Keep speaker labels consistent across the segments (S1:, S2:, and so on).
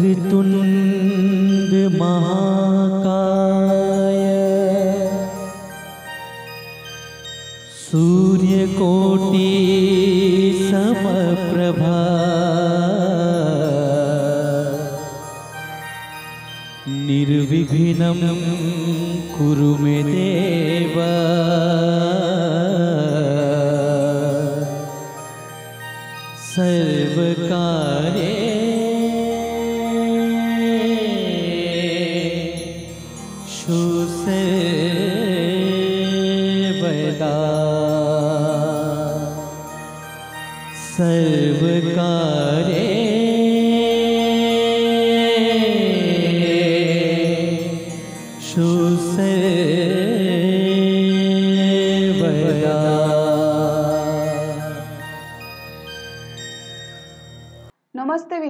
S1: ऋतु महाकाय सूर्यकोटि समप्रभा निर्विघ्नं कुरु मे देवा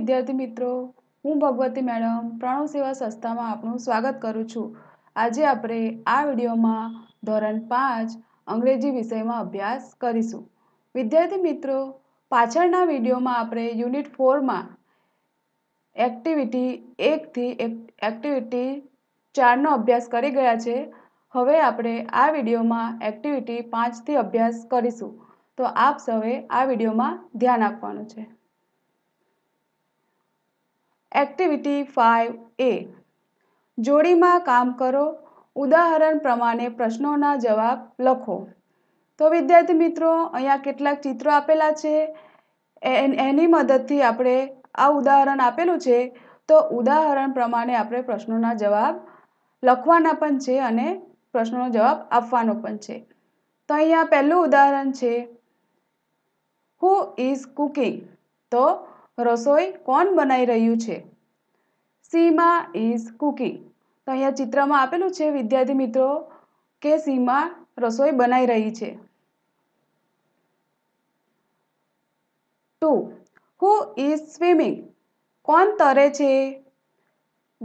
S1: વિદ્યાર્થી મિત્રો હું ભગવતી મેડમ પ્રાણુ સેવા સંસ્થામાં આપનું સ્વાગત કરું છું આજે આપણે આ વિડીયોમાં ધોરણ પાંચ અંગ્રેજી વિષયમાં અભ્યાસ કરીશું વિદ્યાર્થી મિત્રો પાછળના વિડીયોમાં આપણે યુનિટ ફોરમાં એક્ટિવિટી એકથી એક્ટિવિટી ચારનો અભ્યાસ કરી ગયા છે હવે આપણે આ વિડીયોમાં એક્ટિવિટી પાંચથી અભ્યાસ કરીશું તો આપ સૌએ આ વિડીયોમાં ધ્યાન આપવાનું છે એક્ટિવિટી ફાઇવ એ જોડીમાં કામ કરો ઉદાહરણ પ્રમાણે પ્રશ્નોના જવાબ લખો તો વિદ્યાર્થી મિત્રો અહીંયા કેટલાક ચિત્રો આપેલા છે એની મદદથી આપણે આ ઉદાહરણ આપેલું છે તો ઉદાહરણ પ્રમાણે આપણે પ્રશ્નોના જવાબ લખવાના પણ છે અને પ્રશ્નોનો જવાબ આપવાનો પણ છે તો અહીંયા પહેલું ઉદાહરણ છે હુ ઇઝ કુકિંગ તો રસોઈ કોણ બનાવી રહ્યું છે સીમા ઇઝ કુકિંગ તો અહીંયા ચિત્રમાં આપેલું છે વિદ્યાર્થી મિત્રો કે સીમા રસોઈ બનાવી રહી છે ટુ હુ ઇઝ સ્વિમિંગ કોણ તરે છે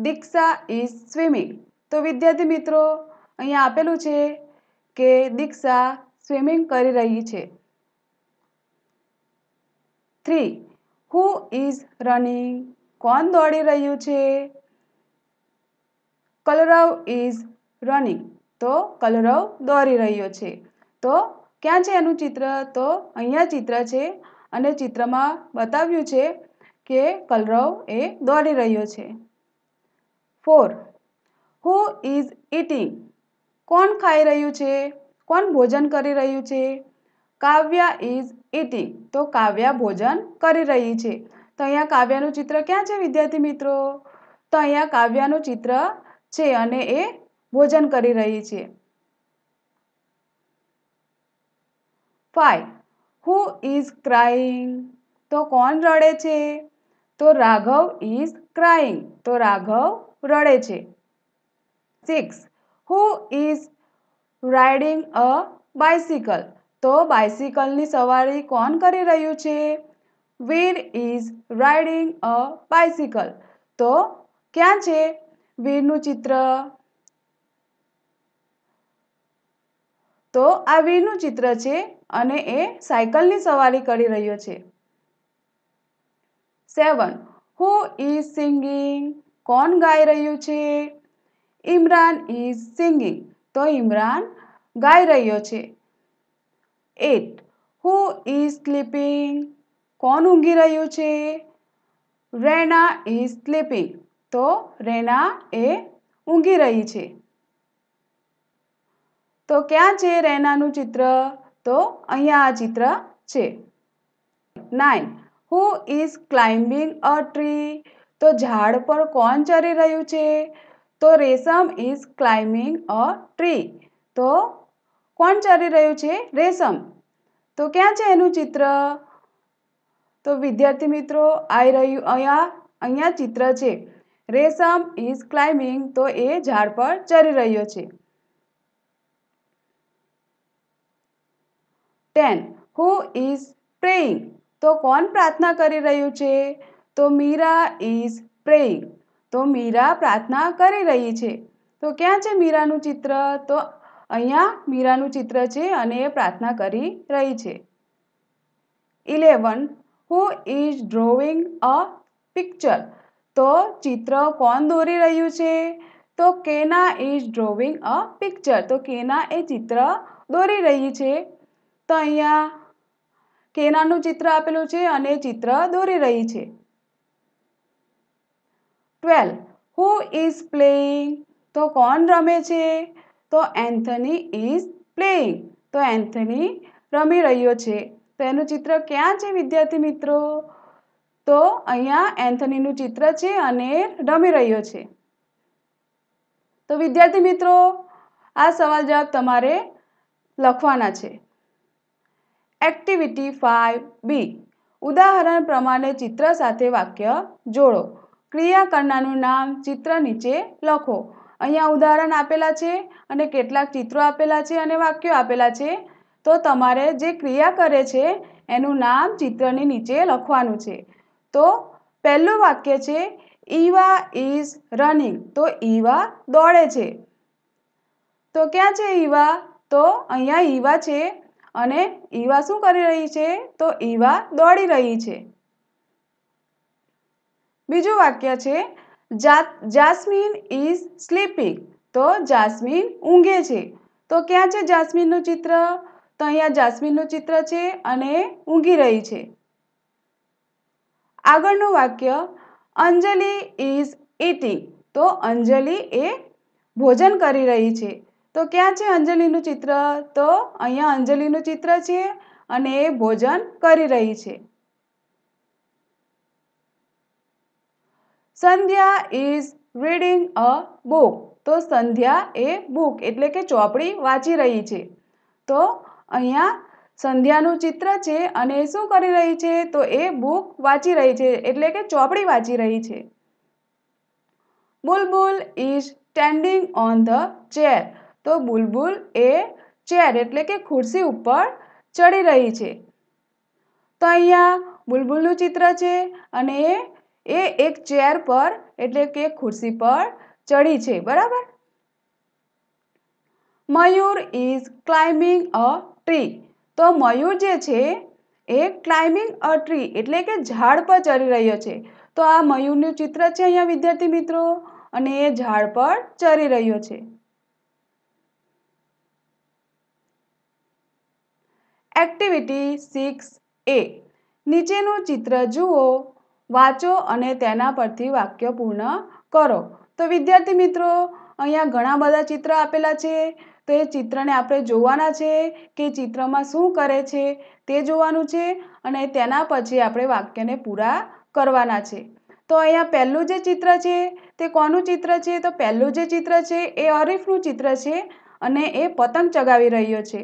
S1: દીક્ષા ઇઝ સ્વિમિંગ તો વિદ્યાર્થી મિત્રો અહીંયા આપેલું છે કે દીક્ષા સ્વિમિંગ કરી રહી છે થ્રી હુ ઇઝ રનિંગ કોણ દોડી રહ્યું છે કલરવ ઇઝ રનિંગ તો કલરવ દોડી રહ્યો છે તો ક્યાં છે એનું ચિત્ર તો અહીંયા ચિત્ર છે અને ચિત્રમાં બતાવ્યું છે કે કલરવ એ દોડી રહ્યો છે ફોર હુ ઇઝ ઇટિંગ કોણ ખાઈ રહ્યું છે કોણ ભોજન કરી રહ્યું છે કાવ્યા ઇઝ ઇટિંગ તો કાવ્યા ભોજન કરી રહી છે તો અહીંયા કાવ્યાનું ચિત્ર ક્યાં છે વિદ્યાર્થી મિત્રો તો અહીંયા કાવ્યાનું ચિત્ર છે અને એ ભોજન કરી રહી છે ફાઈવ હુ ઇઝ ક્રાઇંગ તો કોણ રડે છે તો રાઘવ ઇઝ ક્રાઇંગ તો રાઘવ રડે છે six who is riding a bicycle તો બાઇસિકલની સવારી કોણ કરી રહ્યું છે Veer is riding a bicycle તો ક્યાં છે વીરનું ચિત્ર તો આ વીરનું ચિત્ર છે અને એ સાયકલની સવારી કરી રહ્યો છે સેવન હુ ઇઝ સિંગિંગ કોણ ગાઈ રહ્યું છે ઇમરાન ઇઝ સિંગિંગ તો ઇમરાન ગાઈ રહ્યો છે એટ હુ ઇઝ સ્લીપિંગ કોણ ઊંઘી રહ્યું છે રેના ઇઝ સ્લીપિંગ તો રેના એ ઊંઘી રહી છે તો ક્યાં છે રેનાનું ચિત્ર તો અહીંયા આ ચિત્ર છે nine who is climbing a tree તો ઝાડ પર કોણ ચરી રહ્યું છે તો Resham is climbing a tree તો કોણ ચરી રહ્યું છે રેશમ તો ક્યાં છે એનું ચિત્ર તો વિદ્યાર્થી મિત્રો આવી રહ્યું અહીંયા અહીંયા ચિત્ર છે રેશમ ઇઝ ક્લાઇમ્બિંગ તો એ ઝાડ પર ચરી રહ્યો છે ટેન હુ ઇઝ પ્રેઇંગ તો કોણ પ્રાર્થના કરી રહ્યું છે તો મીરા ઇઝ પ્રેઇંગ તો મીરા પ્રાર્થના કરી રહી છે તો ક્યાં છે મીરાનું ચિત્ર તો અહીંયા મીરાનું ચિત્ર છે અને એ પ્રાર્થના કરી રહી છે eleven who is drawing a picture તો ચિત્ર કોણ દોરી રહ્યું છે તો કેના ઇઝ ડ્રોઈંગ અ પિક્ચર તો કેના એ ચિત્ર દોરી રહી છે તો અહીંયા કેનાનું ચિત્ર આપેલું છે અને ચિત્ર દોરી રહી છે ટ્વેલ્વ હુ ઇઝ પ્લેઇંગ તો કોણ રમે છે તો એન્થની ઇઝ પ્લેઇંગ તો એન્થની રમી રહ્યો છે તો એનું ચિત્ર ક્યાં છે વિદ્યાર્થી મિત્રો તો અહીંયા એન્થનીનું ચિત્ર છે અને રમી રહ્યો છે તો વિદ્યાર્થી મિત્રો આ સવાલ જવાબ તમારે લખવાના છે એક્ટિવિટી ફાઇવ બી ઉદાહરણ પ્રમાણે ચિત્ર સાથે વાક્ય જોડો ક્રિયા કરનારનું નામ ચિત્ર નીચે લખો અહીંયા ઉદાહરણ આપેલા છે અને કેટલાક ચિત્રો આપેલા છે અને વાક્યો આપેલા છે તો તમારે જે ક્રિયા કરે છે એનું નામ ચિત્રની નીચે લખવાનું છે તો પહેલું વાક્ય છે ઈવા ઇઝ રનિંગ તો ઈવા દોડે છે તો ક્યાં છે ઈવા તો અહીંયા ઈવા છે અને ઈવા શું કરી રહી છે તો ઈવા દોડી રહી છે બીજું વાક્ય છે જાસ્મીન ઇઝ સ્લીપિંગ તો જાસ્મીન ઊંઘે છે તો ક્યાં છે જાસ્મીનનું ચિત્ર તો અહીંયા જાસ્મીનનું ચિત્ર છે અને ઊંઘી રહી છે આગળનું વાક્ય અંજલિ ઇઝ ઇટિંગ તો અંજલિ એ ભોજન કરી રહી છે તો ક્યાં છે અંજલિનું ચિત્ર તો અહીંયા અંજલિનું ચિત્ર છે અને એ ભોજન કરી રહી છે Sandhya is reading a book તો સંધ્યા એ બુક એટલે કે ચોપડી વાંચી રહી છે તો અહીંયા સંધ્યાનું ચિત્ર છે અને શું કરી રહી છે તો એ બુક વાંચી રહી છે એટલે કે ચોપડી વાંચી રહી છે Bulbul is standing on the chair તો બુલબુલ એ ચેર એટલે કે ખુરશી ઉપર ચડી રહી છે તો અહીંયા બુલબુલનું ચિત્ર છે અને એ એ એક ચેર પર એટલે કે ખુરશી પર ચડી છે બરાબર Mayur is climbing a tree તો મયુર જે છે એ ક્લાઇમ્બિંગ અ ટ્રી એટલે કે ઝાડ પર ચડી રહ્યો છે તો આ મયુરનું ચિત્ર છે અહીંયા વિદ્યાર્થી મિત્રો અને એ ઝાડ પર ચરી રહ્યો છે એક્ટિવિટી સિક્સ એ નીચેનું ચિત્ર જુઓ વાંચો અને તેના પરથી વાક્ય પૂર્ણ કરો તો વિદ્યાર્થી મિત્રો અહીંયા ઘણા બધા ચિત્ર આપેલા છે તો એ ચિત્રને આપણે જોવાના છે કે ચિત્રમાં શું કરે છે તે જોવાનું છે અને તેના પછી આપણે વાક્યને પૂરા કરવાના છે તો અહીંયા પહેલું જે ચિત્ર છે તે કોનું ચિત્ર છે તો પહેલું જે ચિત્ર છે એ હરીફનું ચિત્ર છે અને એ પતંગ ચગાવી રહ્યો છે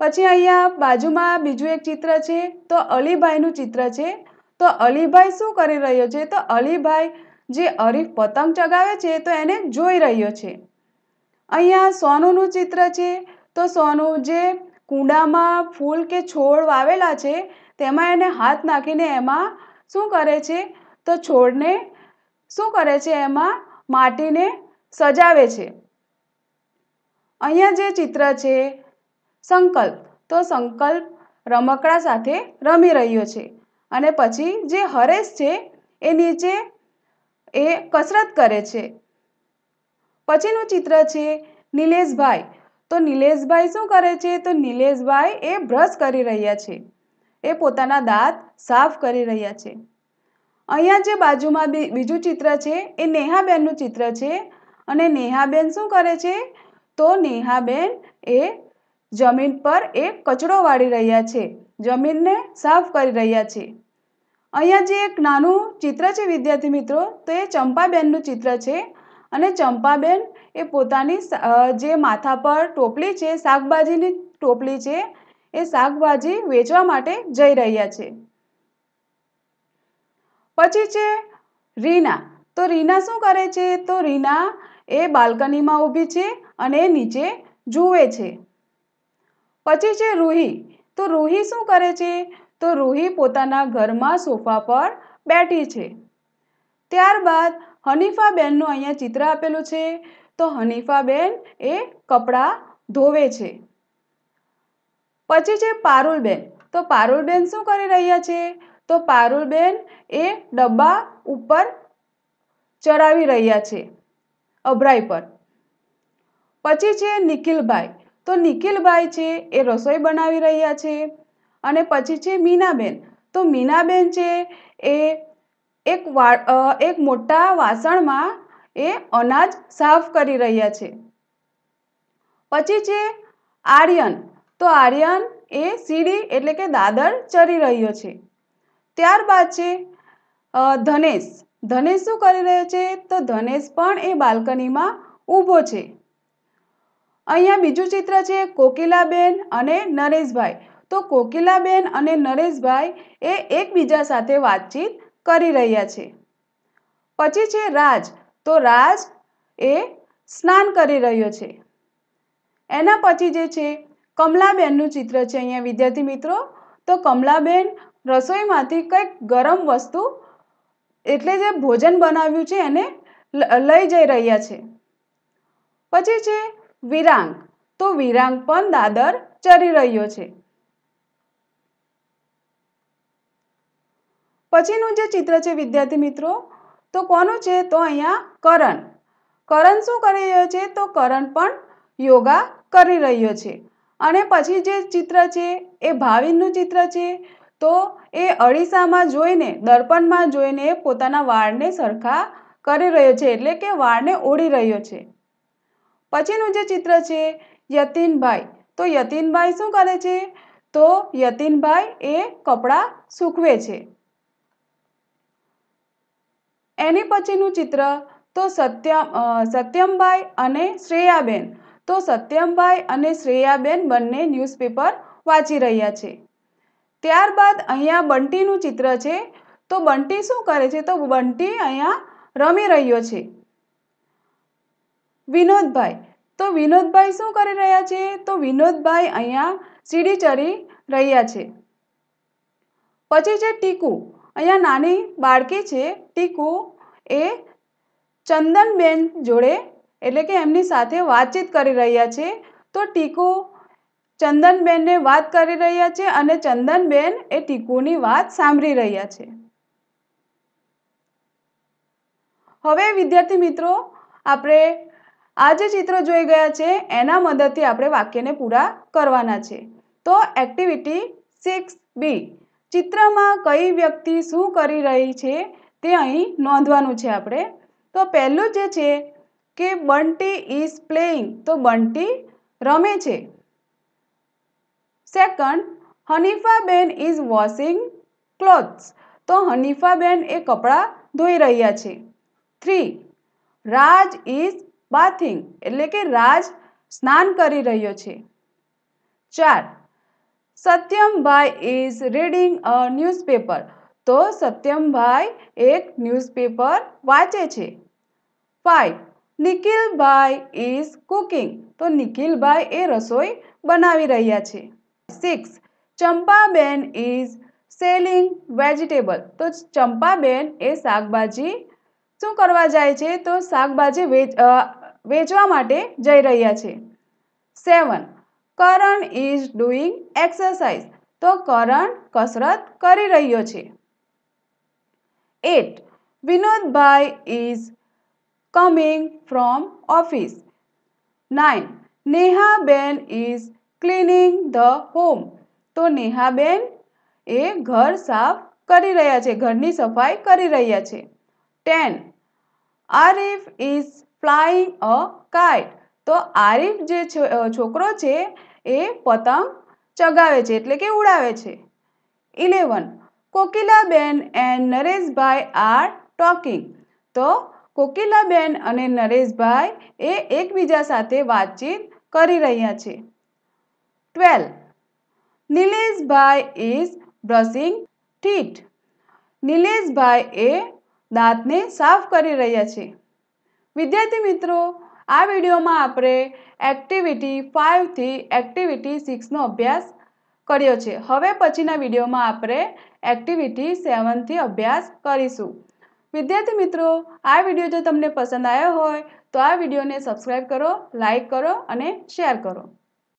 S1: પછી અહીંયા બાજુમાં બીજું એક ચિત્ર છે તો અલીભાઈનું ચિત્ર છે તો અલીભાઈ શું કરી રહ્યો છે તો અલીભાઈ જે અરીફ પતંગ ચગાવે છે તો એને જોઈ રહ્યો છે અહીંયા સોનુનું ચિત્ર છે તો સોનુ જે કુંડામાં ફૂલ કે છોડ વાવેલા છે તેમાં એને હાથ નાખીને એમાં શું કરે છે તો છોડને શું કરે છે એમાં માટીને સજાવે છે અહીંયા જે ચિત્ર છે સંકલ્પ તો સંકલ્પ રમકડા સાથે રમી રહ્યો છે અને પછી જે હરેશ છે એ નીચે એ કસરત કરે છે પછીનું ચિત્ર છે નિલેશભાઈ તો નિલેશભાઈ શું કરે છે તો નિલેશભાઈ એ બ્રશ કરી રહ્યા છે એ પોતાના દાંત સાફ કરી રહ્યા છે અહીંયા જે બાજુમાં બીજું ચિત્ર છે એ નેહાબેનનું ચિત્ર છે અને નેહાબેન શું કરે છે તો નેહાબેન એ જમીન પર એ કચરો વાળી રહ્યા છે જમીનને સાફ કરી રહ્યા છે અહીંયા જે એક નાનું ચિત્ર છે વિદ્યાર્થી મિત્રો તો એ ચંપાબેનનું ચિત્ર છે અને ચંપાબેન એ પોતાની જે માથા પર ટોપલી છે શાકભાજીની ટોપલી છે એ શાકભાજી વેચવા માટે જઈ રહ્યા છે પછી છે રીના તો રીના શું કરે છે તો રીના એ બાલ્કનીમાં ઊભી છે અને નીચે જુએ છે પછી છે રૂહી તો રૂહી શું કરે છે તો રૂહી પોતાના ઘરમાં સોફા પર બેઠી છે ત્યારબાદ હનીફાબેનનું અહીંયા ચિત્ર આપેલું છે તો હનીફાબેન એ કપડાં ધોવે છે પછી છે પારુલબેન તો પારુલબેન શું કરી રહ્યા છે તો પારુલબેન એ ડબ્બા ઉપર ચડાવી રહ્યા છે અભરાઈ પર પછી છે નિખિલભાઈ તો નિખિલભાઈ છે એ રસોઈ બનાવી રહ્યા છે અને પછી છે મીનાબેન તો મીનાબેન છે એ એક વા એક મોટા વાસણમાં એ અનાજ સાફ કરી રહ્યા છે પછી છે આર્યન તો આર્યન એ સીડી એટલે કે દાદર ચરી રહ્યો છે ત્યારબાદ છે ધનેશ ધનેશ શું કરી રહ્યો છે તો ધનેશ પણ એ બાલ્કનીમાં ઊભો છે અહીંયા બીજું ચિત્ર છે કોકિલાબેન અને નરેશભાઈ તો કોકિલાબેન અને નરેશભાઈ એ એકબીજા સાથે વાતચીત કરી રહ્યા છે પછી છે રાજ તો રાજ એ સ્નાન કરી રહ્યો છે એના પછી જે છે કમલાબેનનું ચિત્ર છે અહીંયા વિદ્યાર્થી મિત્રો તો કમલાબેન રસોઈમાંથી કંઈક ગરમ વસ્તુ એટલે જે ભોજન બનાવ્યું છે એને લઈ જઈ રહ્યા છે પછી છે વિરાંગ તો વિરાંગ પણ દાદર ચરી રહ્યો છે પછીનું જે ચિત્ર છે વિદ્યાર્થી મિત્રો તો કોનું છે તો અહીંયા કરણ કરણ શું કરી રહ્યો છે તો કરણ પણ યોગા કરી રહ્યો છે અને પછી જે ચિત્ર છે એ ભાવિનનું ચિત્ર છે તો એ અરીસામાં જોઈને દર્પણમાં જોઈને પોતાના વાળને સરખા કરી રહ્યો છે એટલે કે વાળને ઓળી રહ્યો છે પછીનું જે ચિત્ર છે યતિનભાઈ તો યતિનભાઈ શું કરે છે તો યતિનભાઈ એ કપડાં સૂકવે છે એને પછીનું ચિત્ર તો સત્યમ સત્યમભાઈ અને શ્રેયાબેન તો સત્યમભાઈ અને શ્રેયાબેન બંને ન્યૂઝપેપર વાંચી રહ્યા છે ત્યારબાદ અહીંયા બંટીનું ચિત્ર છે તો બંટી શું કરે છે તો બંટી અહીંયા રમી રહ્યો છે વિનોદભાઈ તો વિનોદભાઈ શું કરી રહ્યા છે તો વિનોદભાઈ અહીંયા સીડી ચડી રહ્યા છે પછી છે ટીકુ અહીંયા નાની બાળકી છે ટીકુ એ ચંદનબેન જોડે એટલે કે એમની સાથે વાતચીત કરી રહ્યા છે તો ટીકુ ચંદનબેનને વાત કરી રહ્યા છે અને ચંદનબેન એ ટીકુની વાત સાંભળી રહ્યા છે હવે વિદ્યાર્થી મિત્રો આપણે આ જે ચિત્ર જોઈ ગયા છે એના મદદથી આપણે વાક્યને પૂરા કરવાના છે તો એક્ટિવિટી સિક્સ બી ચિત્રમાં કઈ વ્યક્તિ શું કરી રહી છે તે અહીં નોંધવાનું છે આપણે તો પહેલું જે છે કે બંટી ઇઝ પ્લેઇંગ તો બંટી રમે છે second Hanifaben is washing clothes તો હનીફાબેન એ કપડાં ધોઈ રહ્યા છે થ્રી રાજ ઇઝ બાથિંગ એટલે કે રાજ સ્નાન કરી રહ્યો છે ચાર Satyambhai is reading a newspaper તો સત્યમભાઈ એક ન્યૂઝપેપર વાંચે છે ફાઈવ નિખિલભાઈ ઇઝ કુકિંગ તો નિખિલભાઈ એ રસોઈ બનાવી રહ્યા છે six Champaben is selling vegetable તો ચંપાબેન એ શાકભાજી શું કરવા જાય છે તો શાકભાજી વેચવા માટે જઈ રહ્યા છે seven Karan is doing exercise તો કરણ કસરત કરી રહ્યો છે eight Vinodbhai is coming from office nine Nehaben is cleaning the home તો નેહાબેન એ ઘર સાફ કરી રહ્યા છે ઘરની સફાઈ કરી રહ્યા છે ten Arif is flying a kite તો આરીફ જે છોકરો છે એ પતંગ ચગાવે છે એટલે કે ઉડાવે છે eleven Kokilaben and Nareshbhai are talking તો કોકિલાબેન અને નરેશભાઈ એ એકબીજા સાથે વાતચીત કરી રહ્યા છે twelve Nileshbhai is brushing teeth Nileshbhai એ દાંતને સાફ કરી રહ્યા છે વિદ્યાર્થી મિત્રો આ વિડીયોમાં આપણે એક્ટિવિટી ફાઇવથી એક્ટિવિટી સિક્સનો અભ્યાસ કર્યો છે હવે પછીના વિડીયોમાં આપણે એક્ટિવિટી સેવનથી અભ્યાસ કરીશું વિદ્યાર્થી મિત્રો આ વિડીયો જો તમને પસંદ આવ્યો હોય તો આ વિડીયોને સબસ્ક્રાઈબ કરો લાઇક કરો અને શેર કરો